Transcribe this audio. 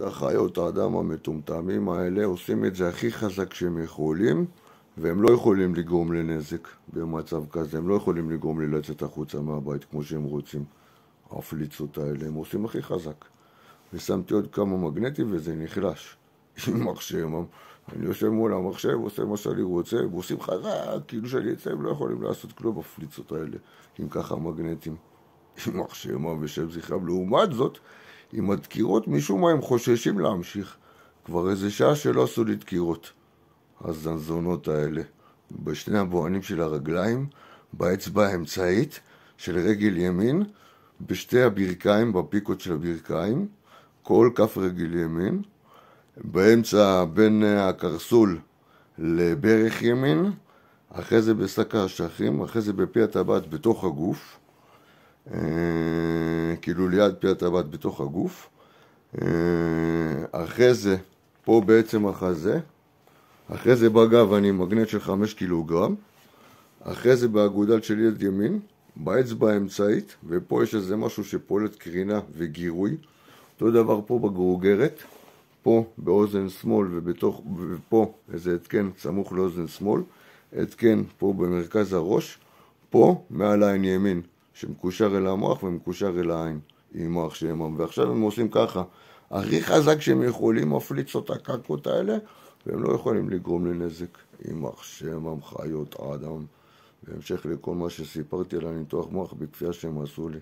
את החיות האדם המטומטמים האלה עושים את זה הכי חזק שהם יכולים והם לא יכולים לגרום לנזק במצב כזה, הם לא יכולים לגרום לי לצאת החוצה מהבית כמו שהם רוצים. הפליצות האלה הם עושים הכי חזק. ושמתי עוד כמה מגנטים וזה נחלש. עם מחשב, אני יושב מול המחשב, עושה מה שאני רוצה, ועושים חזק, כאילו שאני אצא, הם לא יכולים לעשות כלום בפליצות האלה, עם ככה מגנטים. עם מחשב ושם זכרם. לעומת זאת, עם הדקירות, משום מה הם חוששים להמשיך. כבר איזה שעה שלא עשו לי דקירות. הזנזונות האלה. בשני הבוענים של הרגליים, באצבע האמצעית של רגל ימין, בשתי הברכיים, בפיקות של הברכיים, כל כף רגל ימין, באמצע בין הקרסול לברך ימין, אחרי זה בשק האשכים, אחרי זה בפי הטבעת בתוך הגוף, אה, כאילו ליד פי הטבעת בתוך הגוף. אה, אחרי זה, פה בעצם החזה, אחרי זה בגב אני מגנט של 5 קילוגרם, אחרי זה באגודל של יד ימין, באצבע האמצעית, ופה יש איזה משהו שפועלת קרינה וגירוי. אותו דבר פה בגרוגרת, פה באוזן שמאל ובתוך, ופה איזה התקן סמוך לאוזן שמאל, התקן פה במרכז הראש, פה מעל עין ימין. שמקושר אל המוח ומקושר אל העין עם מוח שהם שימם. ועכשיו הם עושים ככה, הכי חזק שהם יכולים מפליץ את הקרקות האלה, והם לא יכולים לגרום לנזק. יימח שמם חיות אדם. בהמשך לכל מה שסיפרתי על הניתוח מוח בכפייה שהם עשו לי.